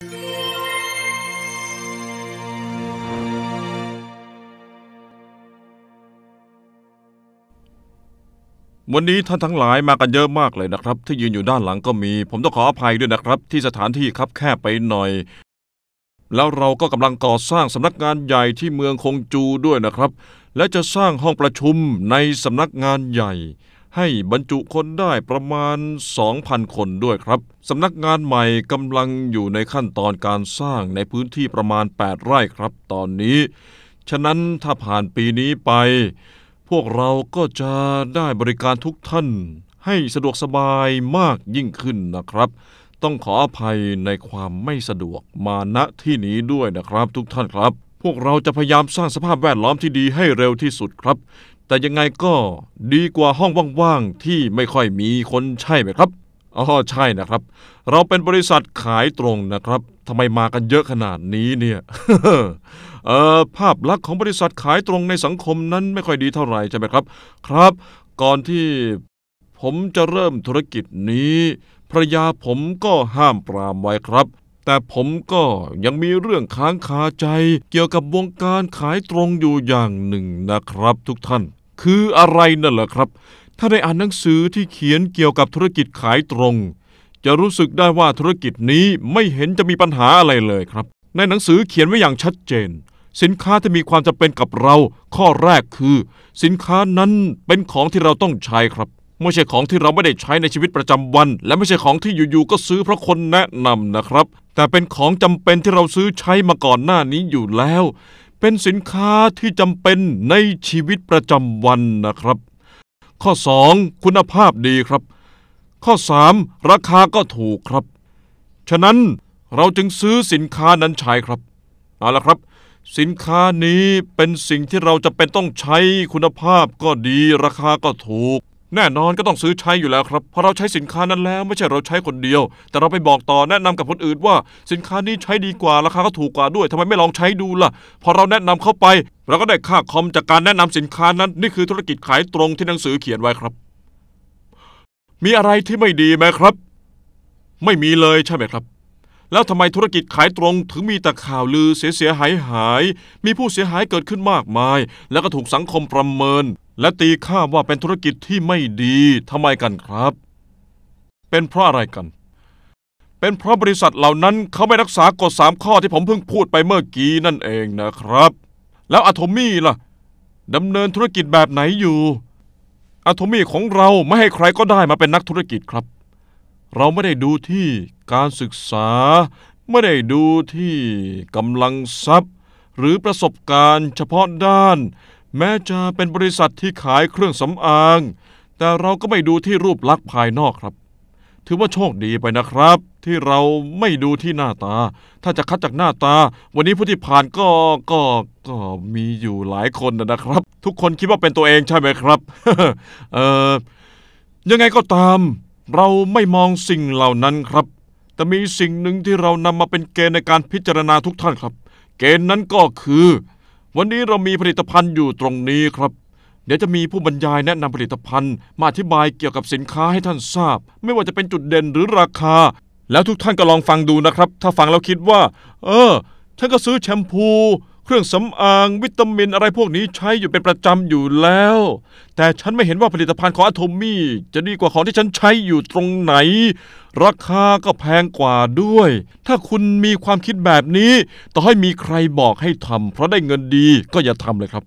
วันนี้ท่านทั้งหลายมากันเยอะมากเลยนะครับ ที่ยืนอยู่ด้านหลังก็มี ผมต้องขออภัยด้วยนะครับที่สถานที่คับแคบไปหน่อย แล้วเราก็กำลังก่อสร้างสำนักงานใหญ่ที่เมืองคงจูด้วยนะครับ และจะสร้างห้องประชุมในสำนักงานใหญ่ให้บรรจุคนได้ประมาณ 2,000 คนด้วยครับ สำนักงานใหม่กำลังอยู่ในขั้นตอนการสร้างในพื้นที่ประมาณ 8 ไร่ครับ ตอนนี้ ฉะนั้นถ้าผ่านปีนี้ไป พวกเราก็จะได้บริการทุกท่าน ให้สะดวกสบายมากยิ่งขึ้นนะครับ ต้องขออภัยในความไม่สะดวกมาณที่นี้ด้วยนะครับ ทุกท่านครับ พวกเราจะพยายามสร้างสภาพแวดล้อมที่ดีให้เร็วที่สุดครับแต่ยังไงก็ดีกว่าห้องว่างๆ ที่ไม่ค่อยมีคนใช่ไหมครับ อ๋อใช่นะครับ เราเป็นบริษัทขายตรงนะครับทำไมมากันเยอะขนาดนี้เนี่ยเอ่อภาพลักษณ์ของบริษัทขายตรงในสังคมนั้นไม่ค่อยดีเท่าไหร่ใช่ไหมครับ ครับ ก่อนที่ผมจะเริ่มธุรกิจนี้ภรรยาผมก็ห้ามปรามไว้ครับ แต่ผมก็ยังมีเรื่องค้างคาใจเกี่ยวกับวงการขายตรงอยู่อย่างหนึ่งนะครับ ทุกท่านคืออะไรนั่นเหรอครับ ถ้าได้อ่านหนังสือที่เขียนเกี่ยวกับธุรกิจขายตรง จะรู้สึกได้ว่าธุรกิจนี้ไม่เห็นจะมีปัญหาอะไรเลยครับ ในหนังสือเขียนไว้อย่างชัดเจน สินค้าที่มีความจำเป็นกับเราข้อแรกคือ สินค้านั้นเป็นของที่เราต้องใช้ครับไม่ใช่ของที่เราไม่ได้ใช้ในชีวิตประจำวัน และไม่ใช่ของที่อยู่ๆก็ซื้อเพราะคนแนะนำนะครับ แต่เป็นของจำเป็นที่เราซื้อใช้มาก่อนหน้านี้อยู่แล้วเป็นสินค้าที่จำเป็นในชีวิตประจำวันนะครับ ข้อ2คุณภาพดีครับ ข้อ3ราคาก็ถูกครับ ฉะนั้นเราจึงซื้อสินค้านั้นใช้ครับเอาละครับ สินค้านี้เป็นสิ่งที่เราจะเป็นต้องใช้คุณภาพก็ดี ราคาก็ถูกแน่นอนก็ต้องซื้อใช้อยู่แล้วครับเพราะเราใช้สินค้านั้นแล้ว ไม่ใช่เราใช้คนเดียว แต่เราไปบอกต่อแนะนำกับคนอื่นว่าสินค้านี้ใช้ดีกว่าราคาก็ถูกกว่าด้วยทำไมไม่ลองใช้ดูล่ะ พอเราแนะนำเข้าไปเราก็ได้ค่าคอมจากการแนะนำสินค้านั้นนี่คือธุรกิจขายตรงที่หนังสือเขียนไว้ครับ มีอะไรที่ไม่ดีไหมครับ ไม่มีเลยใช่ไหมครับ แล้วทำไมธุรกิจขายตรง ถึงมีแต่ข่าวลือเสียหายหาย มีผู้เสียหายเกิดขึ้นมากมาย แล้วก็ถูกสังคมประเมินและตีข้าว่าเป็นธุรกิจที่ไม่ดีทำไมกันครับ เป็นเพราะอะไรกัน เป็นเพราะบริษัทเหล่านั้นเขาไม่รักษากฎสามข้อที่ผมเพิ่งพูดไปเมื่อกี้นั่นเองนะครับ แล้วอะโทมี่ล่ะดำเนินธุรกิจแบบไหนอยู่อะโทมี่ของเราไม่ให้ใครก็ได้มาเป็นนักธุรกิจครับ เราไม่ได้ดูที่การศึกษา ไม่ได้ดูที่กำลังทรัพย์ หรือประสบการณ์ เฉพาะด้านแม้จะเป็นบริษัทที่ขายเครื่องสำอาง แต่เราก็ไม่ดูที่รูปลักษณ์ภายนอกครับ ถือว่าโชคดีไปนะครับ ที่เราไม่ดูที่หน้าตา ถ้าจะคัดจากหน้าตา วันนี้ผู้ที่ผ่านก็ก็ก็มีอยู่หลายคนนะครับ ทุกคนคิดว่าเป็นตัวเองใช่ไหมครับเออยังไงก็ตาม เราไม่มองสิ่งเหล่านั้นครับ แต่มีสิ่งหนึ่งที่เรานำมาเป็นเกณฑ์ในการพิจารณาทุกท่านครับ เกณฑ์นั้นก็คือวันนี้เรามีผลิตภัณฑ์อยู่ตรงนี้ครับ เดี๋ยวจะมีผู้บรรยายแนะนำผลิตภัณฑ์ มาอธิบายเกี่ยวกับสินค้าให้ท่านทราบ ไม่ว่าจะเป็นจุดเด่นหรือราคา แล้วทุกท่านก็ลองฟังดูนะครับ ถ้าฟังแล้วคิดว่า เออฉันก็ซื้อแชมพูเครื่องสำอางวิตามินอะไรพวกนี้ใช้อยู่เป็นประจำอยู่แล้ว แต่ฉันไม่เห็นว่าผลิตภัณฑ์ของอะโทมี่ จะดีกว่าของที่ฉันใช้อยู่ตรงไหนราคาก็แพงกว่าด้วย ถ้าคุณมีความคิดแบบนี้ ต่อให้มีใครบอกให้ทำเพราะได้เงินดีก็อย่าทำเลยครับ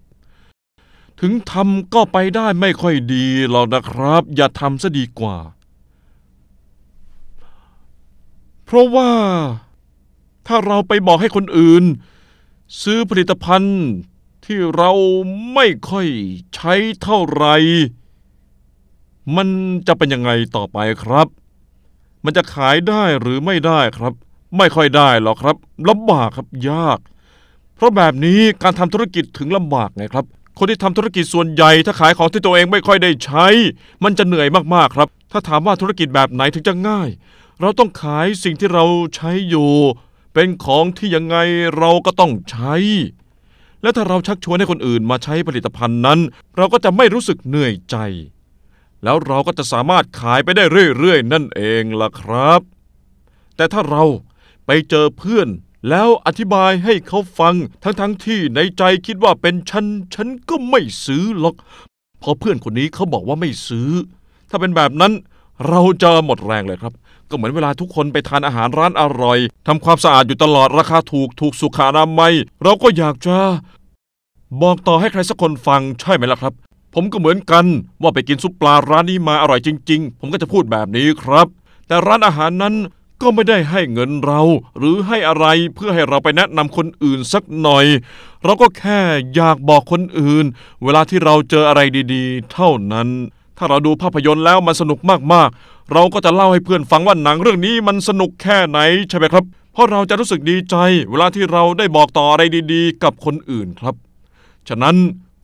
ถึงทำก็ไปได้ไม่ค่อยดีหรอกนะครับ อย่าทำซะดีกว่า เพราะว่าถ้าเราไปบอกให้คนอื่นซื้อผลิตภัณฑ์ที่เราไม่ค่อยใช้เท่าไหร่มันจะเป็นยังไงต่อไปครับ มันจะขายได้หรือไม่ได้ครับ ไม่ค่อยได้หรอกครับลำบากครับยาก เพราะแบบนี้การทำธุรกิจถึงลำบากไงครับ คนที่ทำธุรกิจส่วนใหญ่ ถ้าขายของที่ตัวเองไม่ค่อยได้ใช้ มันจะเหนื่อยมากๆครับ ถ้าถามว่าธุรกิจแบบไหนถึงจะง่าย เราต้องขายสิ่งที่เราใช้อยู่เป็นของที่ยังไงเราก็ต้องใช้ และถ้าเราชักชวนให้คนอื่นมาใช้ผลิตภัณฑ์นั้น เราก็จะไม่รู้สึกเหนื่อยใจ แล้วเราก็จะสามารถขายไปได้เรื่อยๆนั่นเองล่ะครับ แต่ถ้าเราไปเจอเพื่อนแล้วอธิบายให้เขาฟังทั้งๆทที่ในใจคิดว่าเป็นฉันฉันก็ไม่ซื้อหรอก พอเพื่อนคนนี้เขาบอกว่าไม่ซื้อ ถ้าเป็นแบบนั้นเราจะหมดแรงเลยครับก็เหมือนเวลาทุกคนไปทานอาหารร้านอร่อย ทำความสะอาดอยู่ตลอด ราคาถูก ถูกสุขานามัย เราก็อยากจะบอกต่อให้ใครสักคนฟัง ใช่ไหมล่ะครับ ผมก็เหมือนกันว่าไปกินซุปปลา ร้านนี้มาอร่อยจริงๆ ผมก็จะพูดแบบนี้ครับ แต่ร้านอาหารนั้นก็ไม่ได้ให้เงินเรา หรือให้อะไรเพื่อให้เราไปแนะนำคนอื่นสักหน่อย เราก็แค่อยากบอกคนอื่น เวลาที่เราเจออะไรดีๆ เท่านั้น ถ้าเราดูภาพยนตร์แล้วมันสนุกมากๆเราก็จะเล่าให้เพื่อนฟังว่าหนังเรื่องนี้มันสนุกแค่ไหนใช่ไหมครับ เพราะเราจะรู้สึกดีใจ เวลาที่เราได้บอกต่ออะไรดีๆ กับคนอื่นครับ ฉะนั้น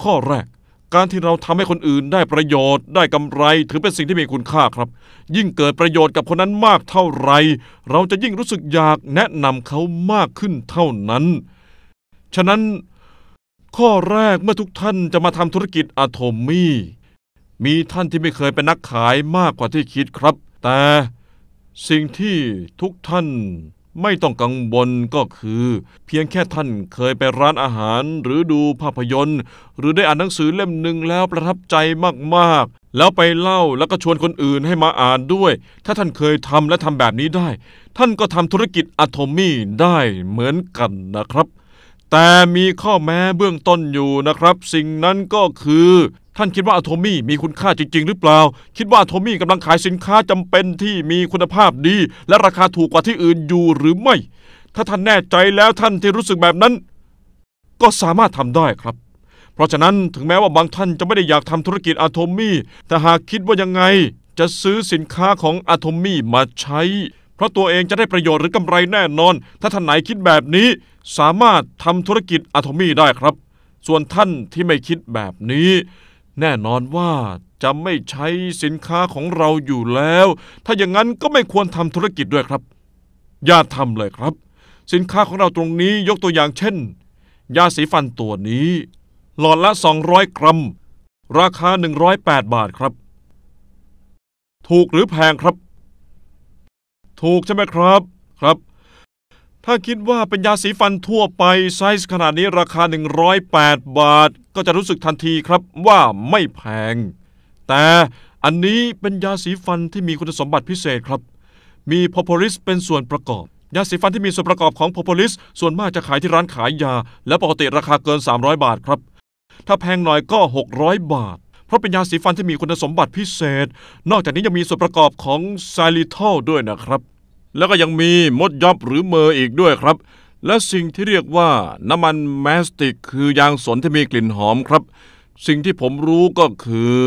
ข้อแรกการที่เราทำให้คนอื่นได้ประโยชน์ได้กำไรถือเป็นสิ่งที่มีคุณค่าครับ ยิ่งเกิดประโยชน์กับคนนั้นมากเท่าไรเราจะยิ่งรู้สึกอยากแนะนำเขามากขึ้นเท่านั้น ฉะนั้นข้อแรกเมื่อทุกท่านจะมาทำธุรกิจอะโทมี่มีท่านที่ไม่เคยเป็นนักขายมากกว่าที่คิดครับ แต่สิ่งที่ทุกท่านไม่ต้องกังวลก็คือ เพียงแค่ท่านเคยไปร้านอาหารหรือดูภาพยนตร์ หรือได้อ่านหนังสือเล่มหนึ่งแล้วประทับใจมากๆ แล้วไปเล่าแล้วก็ชวนคนอื่นให้มาอ่านด้วย ถ้าท่านเคยทำและทำแบบนี้ได้ ท่านก็ทำธุรกิจอะโทมี่ได้เหมือนกันนะครับ แต่มีข้อแม้เบื้องต้นอยู่นะครับ สิ่งนั้นก็คือท่านคิดว่าอะโทมี่มีคุณค่าจริงๆหรือเปล่า คิดว่าอะโทมี่กำลังขายสินค้าจำเป็นที่มีคุณภาพดี และราคาถูกกว่าที่อื่นอยู่หรือไม่ ถ้าท่านแน่ใจแล้วท่านที่รู้สึกแบบนั้น ก็สามารถทำได้ครับ เพราะฉะนั้นถึงแม้ว่าบางท่านจะไม่ได้อยากทำธุรกิจอะโทมี่ แต่หากคิดว่ายังไง จะซื้อสินค้าของอะโทมี่มาใช้ เพราะตัวเองจะได้ประโยชน์หรือกำไรแน่นอน ถ้าท่านไหนคิดแบบนี้ สามารถทำธุรกิจอะโทมี่ได้ครับ ส่วนท่านที่ไม่คิดแบบนี้แน่นอนว่าจะไม่ใช้สินค้าของเราอยู่แล้ว ถ้าอย่างนั้นก็ไม่ควรทำธุรกิจด้วยครับอย่าทำเลยครับ สินค้าของเราตรงนี้ยกตัวอย่างเช่น ยาสีฟันตัวนี้ หลอดละ 200 กรัม ราคา 108 บาทครับ ถูกหรือแพงครับ ถูกใช่ไหมครับ ครับถ้าคิดว่าเป็นยาสีฟันทั่วไปไซส์ขนาดนี้ราคา 108 บาท ก็จะรู้สึกทันทีครับว่าไม่แพง แต่อันนี้เป็นยาสีฟันที่มีคุณสมบัติพิเศษครับ มีโพโพลิสเป็นส่วนประกอบ ยาสีฟันที่มีส่วนประกอบของโพโพลิส ส่วนมากจะขายที่ร้านขายยาและปกติราคาเกิน 300 บาทครับ ถ้าแพงหน่อยก็ 600 บาท เพราะเป็นยาสีฟันที่มีคุณสมบัติพิเศษ นอกจากนี้ยังมีส่วนประกอบของไซลิทอลด้วยนะครับแล้วก็ยังมีมดยอบหรือเมออีกด้วยครับ และสิ่งที่เรียกว่าน้ำมันแมสติกคือยางสนที่มีกลิ่นหอมครับ สิ่งที่ผมรู้ก็คือ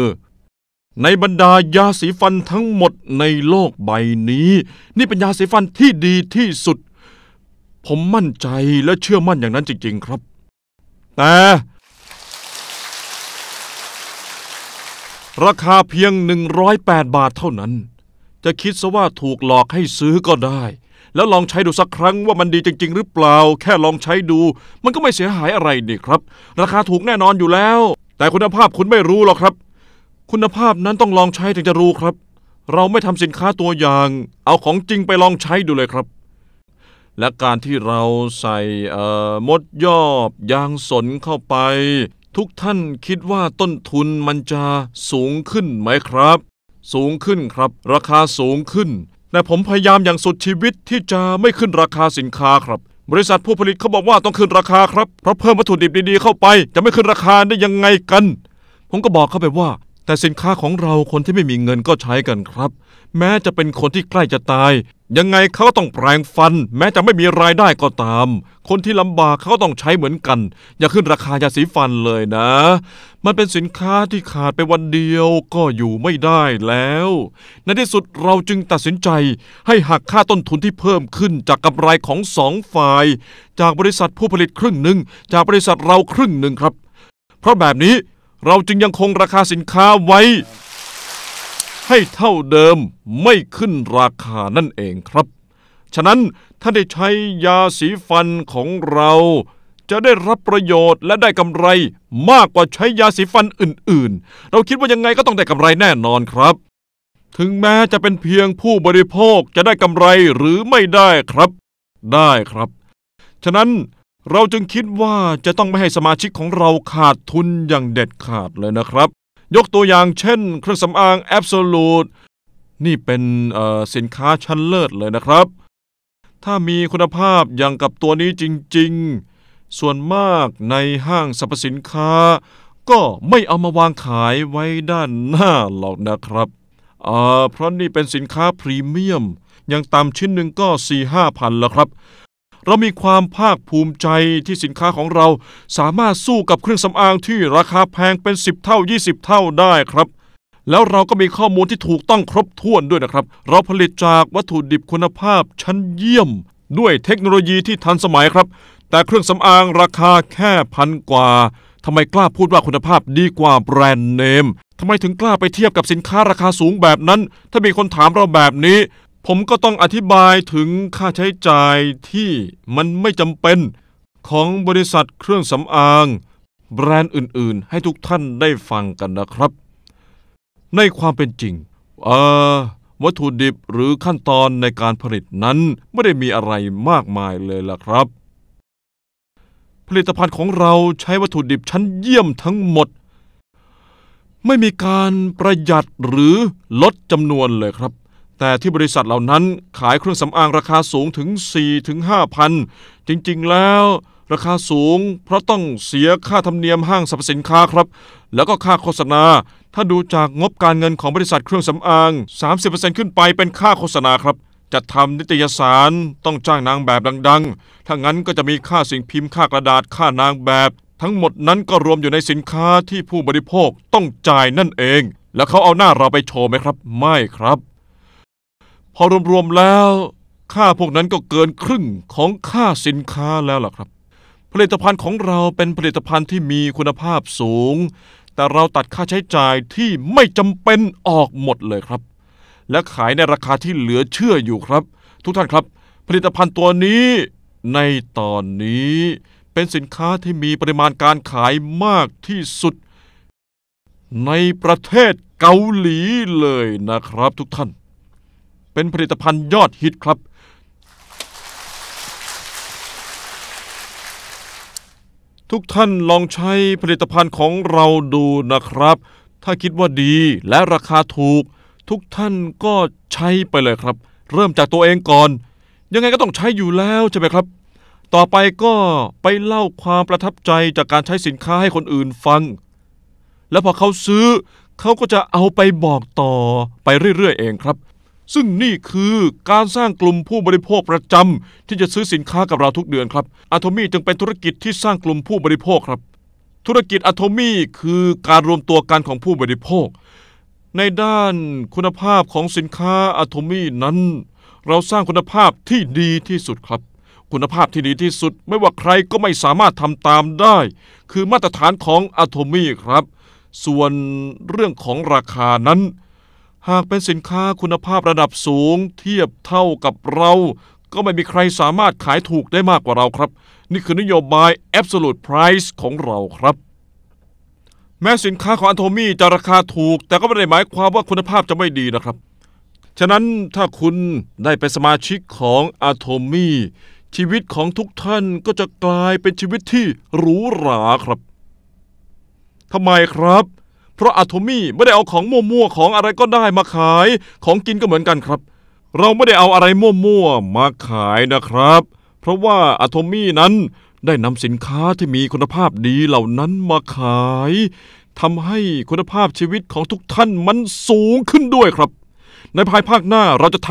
ในบรรดายาสีฟันทั้งหมดในโลกใบนี้ นี่เป็นยาสีฟันที่ดีที่สุด ผมมั่นใจและเชื่อมั่นอย่างนั้นจริงๆ ครับ แต่ ราคาเพียง 108 บาทเท่านั้นจะคิดซะว่าถูกหลอกให้ซื้อก็ได้ แล้วลองใช้ดูสักครั้งว่ามันดีจริง ๆ หรือเปล่า แค่ลองใช้ดู มันก็ไม่เสียหายอะไรนี่ครับ ราคาถูกแน่นอนอยู่แล้ว แต่คุณภาพคุณไม่รู้หรอกครับ คุณภาพนั้นต้องลองใช้ถึงจะรู้ครับ เราไม่ทำสินค้าตัวอย่าง เอาของจริงไปลองใช้ดูเลยครับ และการที่เราใส่มดยอบยางสนเข้าไป ทุกท่านคิดว่าต้นทุนมันจะสูงขึ้นไหมครับสูงขึ้นครับ ราคาสูงขึ้น แต่ผมพยายามอย่างสุดชีวิตที่จะไม่ขึ้นราคาสินค้าครับ บริษัทผู้ผลิตเขาบอกว่าต้องขึ้นราคาครับเพราะเพิ่มวัตถุดิบดีๆเข้าไปจะไม่ขึ้นราคาได้ยังไงกัน ผมก็บอกเขาไปว่า แต่สินค้าของเราคนที่ไม่มีเงินก็ใช้กันครับ แม้จะเป็นคนที่ใกล้จะตาย ยังไงเขาก็ต้องแปลงฟัน แม้จะไม่มีรายได้ก็ตาม คนที่ลำบากเขาก็ต้องใช้เหมือนกัน อย่าขึ้นราคายาสีฟันเลยนะมันเป็นสินค้าที่ขาดไปวันเดียวก็อยู่ไม่ได้แล้ว ในที่สุดเราจึงตัดสินใจให้หักค่าต้นทุนที่เพิ่มขึ้นจากกำไรของสองฝ่าย จากบริษัทผู้ผลิตครึ่งหนึ่ง จากบริษัทเราครึ่งหนึ่งครับ เพราะแบบนี้เราจึงยังคงราคาสินค้าไว้ ให้เท่าเดิมไม่ขึ้นราคานั่นเองครับ ฉะนั้นถ้าได้ใช้ยาสีฟันของเราจะได้รับประโยชน์และได้กำไรมากกว่าใช้ยาสีฟันอื่นๆ เราคิดว่ายังไงก็ต้องได้กำไรแน่นอนครับ ถึงแม้จะเป็นเพียงผู้บริโภคจะได้กำไรหรือไม่ได้ครับ ได้ครับ ฉะนั้นเราจึงคิดว่าจะต้องไม่ให้สมาชิกของเราขาดทุนอย่างเด็ดขาดเลยนะครับ ยกตัวอย่างเช่น เครื่องสำอางแอปซ l ลู e นี่เป็นสินค้าชั้นเลิศเลยนะครับ ถ้ามีคุณภาพอย่างกับตัวนี้จริงๆส่วนมากในห้างสรรพสินค้า ก็ไม่เอามาวางขายไว้ด้านหน้าหรอกนะครับอ่าเพราะนี่เป็นสินค้าพรีเมียมอย่างตามชิ้นหนึ่งก็สี่ห้าพันแล้วครับ เรามีความภาคภูมิใจที่สินค้าของเราสามารถสู้กับเครื่องสำอางที่ราคาแพงเป็นสิบเท่ายี่สิบเท่าได้ครับ แล้วเราก็มีข้อมูลที่ถูกต้องครบถ้วนด้วยนะครับ เราผลิตจากวัตถุดิบคุณภาพชั้นเยี่ยม ด้วยเทคโนโลยีที่ทันสมัยครับแต่เครื่องสำอางราคาแค่พันกว่าทำไมกล้าพูดว่าคุณภาพดีกว่าแบรนด์เนมทำไมถึงกล้าไปเทียบกับสินค้าราคาสูงแบบนั้น ถ้ามีคนถามเราแบบนี้ ผมก็ต้องอธิบายถึงค่าใช้จ่ายที่มันไม่จำเป็น ของบริษัทเครื่องสำอางแบรนด์อื่นๆ ให้ทุกท่านได้ฟังกันนะครับ ในความเป็นจริงวัตถุดิบหรือขั้นตอนในการผลิตนั้น ไม่ได้มีอะไรมากมายเลยล่ะครับผลิตภัณฑ์ของเราใช้วัตถุดิบชั้นเยี่ยมทั้งหมด ไม่มีการประหยัดหรือลดจำนวนเลยครับ แต่ที่บริษัทเหล่านั้นขายเครื่องสำอางราคาสูงถึง4่ถึงพันจริงๆแล้วราคาสูงเพราะต้องเสียค่าธรรมเนียมห้างสรรพสินค้าครับ แล้วก็ค่าโฆษณา ถ้าดูจากงบการเงินของบริษัทเครื่องสำอาง 30%ขึ้นไปเป็นค่าโฆษณาครับจะทำนิตยสารต้องจ้างนางแบบดังๆ ถ้างั้นก็จะมีค่าสิ่งพิมพ์ค่ากระดาษค่านางแบบ ทั้งหมดนั้นก็รวมอยู่ในสินค้าที่ผู้บริโภคต้องจ่ายนั่นเอง แล้วเขาเอาหน้าเราไปโชว์ไหมครับ ไม่ครับ พอรวมๆแล้วค่าพวกนั้นก็เกินครึ่งของค่าสินค้าแล้วล่ะครับ ผลิตภัณฑ์ของเราเป็นผลิตภัณฑ์ที่มีคุณภาพสูง แต่เราตัดค่าใช้จ่ายที่ไม่จำเป็นออกหมดเลยครับและขายในราคาที่เหลือเชื่ออยู่ครับ ทุกท่านครับ ผลิตภัณฑ์ตัวนี้ในตอนนี้ เป็นสินค้าที่มีปริมาณการขายมากที่สุด ในประเทศเกาหลีเลยนะครับ ทุกท่าน เป็นผลิตภัณฑ์ยอดฮิตครับ ทุกท่านลองใช้ผลิตภัณฑ์ของเราดูนะครับ ถ้าคิดว่าดีและราคาถูกทุกท่านก็ใช้ไปเลยครับ เริ่มจากตัวเองก่อน ยังไงก็ต้องใช้อยู่แล้วใช่ไหมครับ ต่อไปก็ไปเล่าความประทับใจจากการใช้สินค้าให้คนอื่นฟัง แล้วพอเขาซื้อเขาก็จะเอาไปบอกต่อไปเรื่อยๆเองครับ ซึ่งนี่คือการสร้างกลุ่มผู้บริโภคประจำที่จะซื้อสินค้ากับเราทุกเดือนครับอะโทมี่จึงเป็นธุรกิจที่สร้างกลุ่มผู้บริโภคครับธุรกิจอะโทมี่คือการรวมตัวกันของผู้บริโภคในด้านคุณภาพของสินค้าอะโทมี่นั้น เราสร้างคุณภาพที่ดีที่สุดครับ คุณภาพที่ดีที่สุดไม่ว่าใครก็ไม่สามารถทำตามได้ คือมาตรฐานของอะโทมี่ครับ ส่วนเรื่องของราคานั้น หากเป็นสินค้าคุณภาพระดับสูง เทียบเท่ากับเรา ก็ไม่มีใครสามารถขายถูกได้มากกว่าเราครับ นี่คือนโยบาย Absolute Price ของเราครับแม้สินค้าของอันโทมี่จะราคาถูก แต่ก็ไม่ได้หมายความว่าคุณภาพจะไม่ดีนะครับ ฉะนั้นถ้าคุณได้เป็นสมาชิกของอัโทมี่ชีวิตของทุกท่านก็จะกลายเป็นชีวิตที่หรูหราครับทำไมครับ เพราะอัโทมี่ไม่ได้เอาของมั่วๆ ของอะไรก็ได้มาขาย ของกินก็เหมือนกันครับ เราไม่ได้เอาอะไรมั่วๆมาขายนะครับ เพราะว่าอัโทมี่นั้นได้นำสินค้าที่มีคุณภาพดีเหล่านั้นมาขายทำให้คุณภาพชีวิตของทุกท่านมันสูงขึ้นด้วยครับ ในภายภาคหน้าเราจะท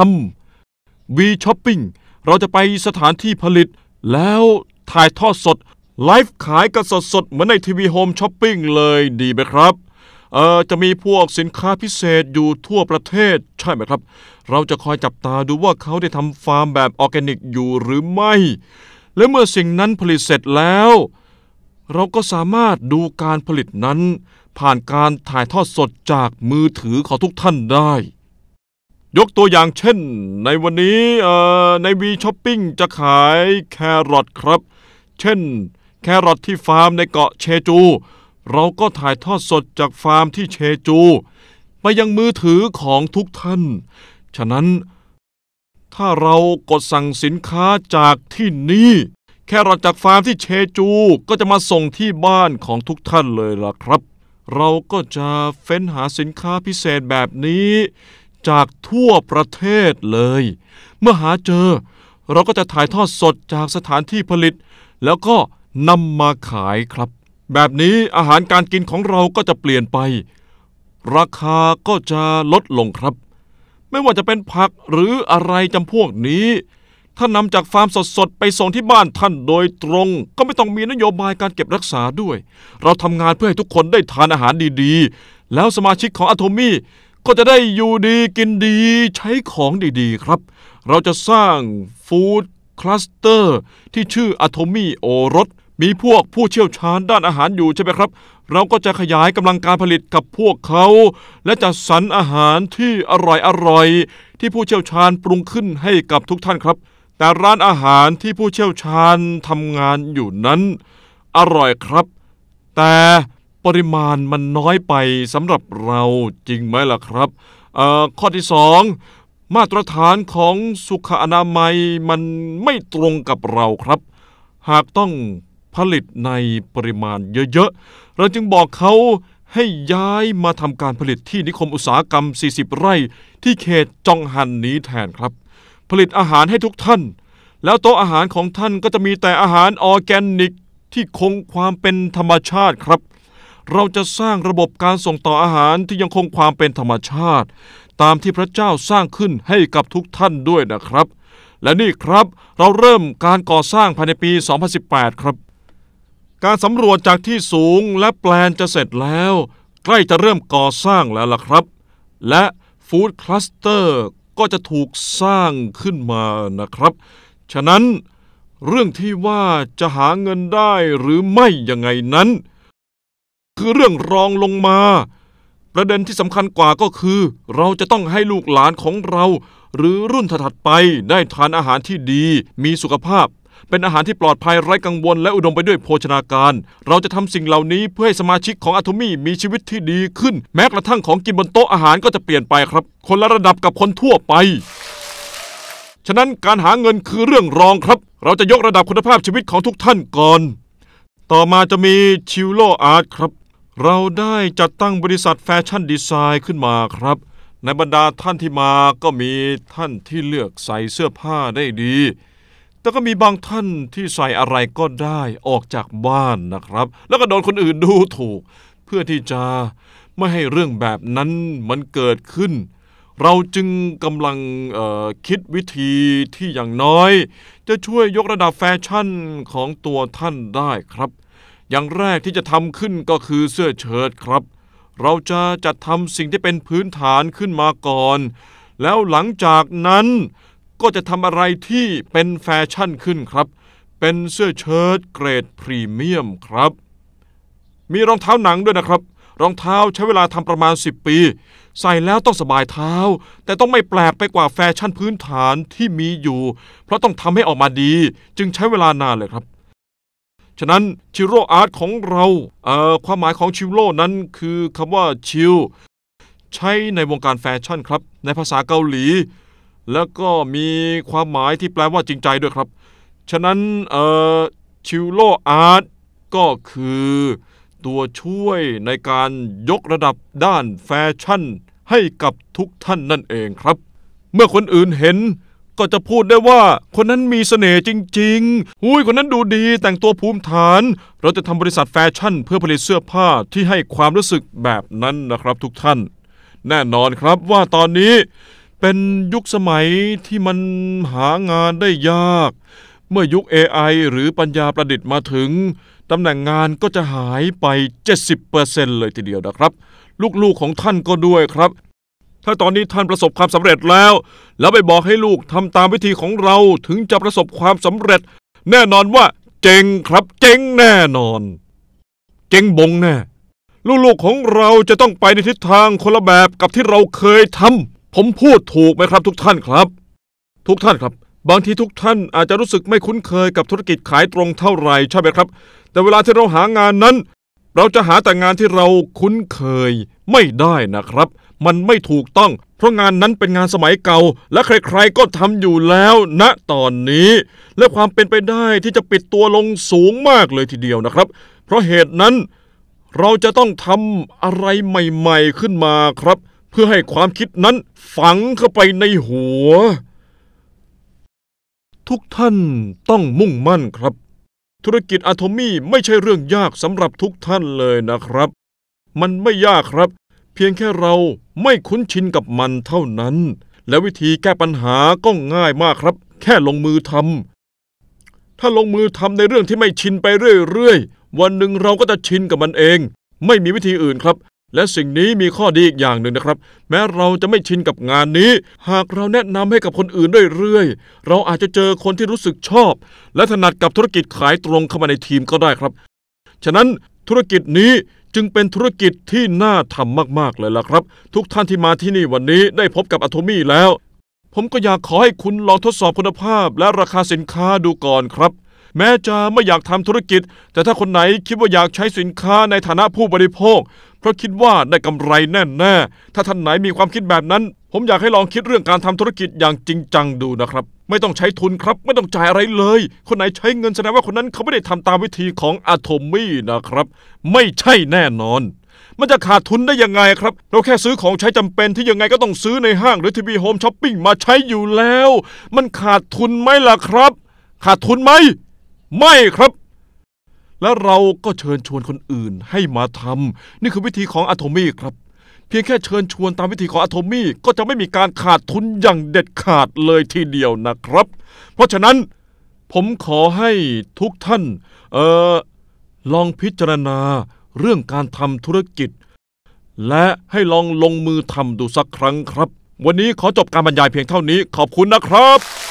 ำวีช้อปปิ้งเราจะไปสถานที่ผลิต แล้วถ่ายทอดสดไลฟ์ขายกันสดสดเหมือนในทีวีโฮมช้อปปิ้งเลยดีไหมครับเออจะมีพวกสินค้าพิเศษอยู่ทั่วประเทศใช่ไหมครับ เราจะคอยจับตาดูว่าเขาได้ทำฟาร์มแบบออร์แกนิกอยู่หรือไม่และเมื่อสิ่งนั้นผลิตเสร็จแล้ว เราก็สามารถดูการผลิตนั้น ผ่านการถ่ายทอดสดจากมือถือของทุกท่านได้ ยกตัวอย่างเช่น ในวันนี้ในวีช้อปปิ้งจะขายแครอทครับเช่น แครอทที่ฟาร์มในเกาะเชจู เราก็ถ่ายทอดสดจากฟาร์มที่เชจูไปยังมือถือของทุกท่าน ฉะนั้นถ้าเรากดสั่งสินค้าจากที่นี่แค่เราจากฟาร์มที่เชจู ก็จะมาส่งที่บ้านของทุกท่านเลยล่ะครับ เราก็จะเฟ้นหาสินค้าพิเศษแบบนี้ จากทั่วประเทศเลย เมื่อหาเจอ เราก็จะถ่ายทอดสดจากสถานที่ผลิต แล้วก็นำมาขายครับ แบบนี้อาหารการกินของเราก็จะเปลี่ยนไป ราคาก็จะลดลงครับไม่ว่าจะเป็นผักหรืออะไรจำพวกนี้ ถ้านำจากฟาร์มสดๆ ไปส่งที่บ้านท่านโดยตรง ก็ไม่ต้องมีนโยบายการเก็บรักษาด้วย เราทำงานเพื่อให้ทุกคนได้ทานอาหารดีๆ แล้วสมาชิกของอะโทมี่ก็จะได้อยู่ดีกินดีใช้ของดีๆครับ เราจะสร้างฟู้ดคลัสเตอร์ที่ชื่ออะโทมี่โอรสมีพวกผู้เชี่ยวชาญด้านอาหารอยู่ใช่ไหมครับ เราก็จะขยายกำลังการผลิตกับพวกเขาและจัดสรรอาหารที่อร่อยอร่อยที่ผู้เชี่ยวชาญปรุงขึ้นให้กับทุกท่านครับ แต่ร้านอาหารที่ผู้เชี่ยวชาญทำงานอยู่นั้น อร่อยครับ แต่ปริมาณมันน้อยไปสำหรับเราจริงไหมล่ะครับข้อที่สองมาตรฐานของสุขอนามัยมันไม่ตรงกับเราครับ หากต้องผลิตในปริมาณเยอะๆ เราจึงบอกเขาให้ย้ายมาทำการผลิตที่นิคมอุตสาหกรรม 40 ไร่ที่เขตจองหันนี้แทนครับ ผลิตอาหารให้ทุกท่าน แล้วโต๊ะอาหารของท่านก็จะมีแต่อาหารออแกนิกที่คงความเป็นธรรมชาติครับ เราจะสร้างระบบการส่งต่ออาหารที่ยังคงความเป็นธรรมชาติ ตามที่พระเจ้าสร้างขึ้นให้กับทุกท่านด้วยนะครับ และนี่ครับเราเริ่มการก่อสร้างภายในปี 2018 ครับการสำรวจจากที่สูงและแปลนจะเสร็จแล้ว ใกล้จะเริ่มก่อสร้างแล้วล่ะครับ และฟู้ดคลัสเตอร์ก็จะถูกสร้างขึ้นมานะครับ ฉะนั้นเรื่องที่ว่าจะหาเงินได้หรือไม่ยังไงนั้น คือเรื่องรองลงมา ประเด็นที่สำคัญกว่าก็คือ เราจะต้องให้ลูกหลานของเรา หรือรุ่นถัดไปได้ทานอาหารที่ดีมีสุขภาพเป็นอาหารที่ปลอดภัยไร้กังวลและอุดมไปด้วยโภชนาการ เราจะทำสิ่งเหล่านี้เพื่อให้สมาชิกของอาทมี่มีชีวิตที่ดีขึ้น แม้กระทั่งของกินบนโต๊ะอาหารก็จะเปลี่ยนไปครับ คนละระดับกับคนทั่วไป ฉะนั้นการหาเงินคือเรื่องรองครับ เราจะยกระดับคุณภาพชีวิตของทุกท่านก่อน ต่อมาจะมีชิวโลอาร์ตครับ เราได้จัดตั้งบริษัทแฟชั่นดีไซน์ขึ้นมาครับ ในบรรดาท่านที่มาก็มีท่านที่เลือกใส่เสื้อผ้าได้ดีแต่ก็มีบางท่านที่ใส่อะไรก็ได้ออกจากบ้านนะครับ แล้วก็โดนคนอื่นดูถูก เพื่อที่จะไม่ให้เรื่องแบบนั้นมันเกิดขึ้น เราจึงกำลังคิดวิธีที่อย่างน้อย จะช่วยยกระดับแฟชั่นของตัวท่านได้ครับ อย่างแรกที่จะทำขึ้นก็คือเสื้อเชิ้ตครับ เราจะจัดทำสิ่งที่เป็นพื้นฐานขึ้นมาก่อน แล้วหลังจากนั้นก็จะทำอะไรที่เป็นแฟชั่นขึ้นครับ เป็นเสื้อเชิ้ตเกรดพรีเมียมครับ มีรองเท้าหนังด้วยนะครับ รองเท้าใช้เวลาทำประมาณ 10 ปี ใส่แล้วต้องสบายเท้า แต่ต้องไม่แปลกไปกว่าแฟชั่นพื้นฐานที่มีอยู่ เพราะต้องทำให้ออกมาดี จึงใช้เวลานานเลยครับ ฉะนั้นชิโร่อาร์ตของเรา เอ่อความหมายของชิโร่นั้นคือคำว่าชิลใช้ในวงการแฟชั่นครับ ในภาษาเกาหลีแล้วก็มีความหมายที่แปลว่าจริงใจด้วยครับ ฉะนั้นเอ่อชิวโลอาร์ตก็คือ ตัวช่วยในการยกระดับด้านแฟชั่น ให้กับทุกท่านนั่นเองครับ เมื่อคนอื่นเห็น ก็จะพูดได้ว่าคนนั้นมีเสน่ห์จริง ๆหุยคนนั้นดูดี แต่งตัวภูมิฐาน เราจะทำบริษัทแฟชั่นเพื่อผลิตเสื้อผ้าที่ให้ความรู้สึกแบบนั้นนะครับทุกท่าน แน่นอนครับว่าตอนนี้เป็นยุคสมัยที่มันหางานได้ยาก เมื่อยุค AI หรือปัญญาประดิษฐ์มาถึงตำแหน่งงานก็จะหายไป70%เลยทีเดียวนะครับ ลูกๆของท่านก็ด้วยครับ ถ้าตอนนี้ท่านประสบความสำเร็จแล้ว แล้วไปบอกให้ลูกทำตามวิธีของเราถึงจะประสบความสำเร็จ แน่นอนว่า เจ๋งครับ เจ๋งแน่นอน เจ๋งบงแน่ ลูกๆของเราจะต้องไปในทิศทางคนละแบบกับที่เราเคยทำผมพูดถูกไหมครับ ทุกท่านครับ ทุกท่านครับ บางทีทุกท่านอาจจะรู้สึกไม่คุ้นเคยกับธุรกิจขายตรงเท่าไหร่ใช่ไหมครับ แต่เวลาที่เราหางานนั้น เราจะหาแต่งานที่เราคุ้นเคยไม่ได้นะครับ มันไม่ถูกต้อง เพราะงานนั้นเป็นงานสมัยเก่าและใครๆก็ทำอยู่แล้วณนะตอนนี้ และความเป็นไปได้ที่จะปิดตัวลงสูงมากเลยทีเดียวนะครับ เพราะเหตุนั้นเราจะต้องทำอะไรใหม่ๆ ขึ้นมาครับเพื่อให้ความคิดนั้นฝังเข้าไปในหัว ทุกท่านต้องมุ่งมั่นครับ ธุรกิจอะโทมี่ไม่ใช่เรื่องยากสำหรับทุกท่านเลยนะครับ มันไม่ยากครับ เพียงแค่เราไม่คุ้นชินกับมันเท่านั้น และวิธีแก้ปัญหาก็ง่ายมากครับ แค่ลงมือทำถ้าลงมือทำในเรื่องที่ไม่ชินไปเรื่อยๆ วันหนึ่งเราก็จะชินกับมันเอง ไม่มีวิธีอื่นครับและสิ่งนี้มีข้อดีอีกอย่างหนึ่งนะครับ แม้เราจะไม่ชินกับงานนี้ หากเราแนะนำให้กับคนอื่นเรื่อยๆเราอาจจะเจอคนที่รู้สึกชอบ และถนัดกับธุรกิจขายตรงเข้ามาในทีมก็ได้ครับ ฉะนั้นธุรกิจนี้จึงเป็นธุรกิจที่น่าทำมากๆเลยล่ะครับ ทุกท่านที่มาที่นี่วันนี้ได้พบกับอะโทมี่แล้ว ผมก็อยากขอให้คุณลองทดสอบคุณภาพและราคาสินค้าดูก่อนครับ แม้จะไม่อยากทำธุรกิจ แต่ถ้าคนไหนคิดว่าอยากใช้สินค้าในฐานะผู้บริโภคเพราะคิดว่าได้กำไรแน่ๆถ้าท่านไหนมีความคิดแบบนั้น ผมอยากให้ลองคิดเรื่องการทำธุรกิจอย่างจริงจังดูนะครับ ไม่ต้องใช้ทุนครับ ไม่ต้องจ่ายอะไรเลย คนไหนใช้เงินแสดงว่าคนนั้นเขาไม่ได้ทำตามวิธีของอะโทมี่นะครับ ไม่ใช่แน่นอน มันจะขาดทุนได้ยังไงครับ เราแค่ซื้อของใช้จำเป็นที่ยังไงก็ต้องซื้อในห้างหรือทีวีโฮมช้อปปิ้งมาใช้อยู่แล้ว มันขาดทุนไหมล่ะครับ ขาดทุนไหม ไม่ครับและเราก็เชิญชวนคนอื่นให้มาทำนี่คือวิธีของอะโทมี่ครับเพียงแค่เชิญชวนตามวิธีของอะโทมี่ก็จะไม่มีการขาดทุนอย่างเด็ดขาดเลยทีเดียวนะครับ เพราะฉะนั้นผมขอให้ทุกท่าน เออลองพิจารณาเรื่องการทำธุรกิจ และให้ลองลงมือทำดูสักครั้งครับ วันนี้ขอจบการบรรยายเพียงเท่านี้ขอบคุณนะครับ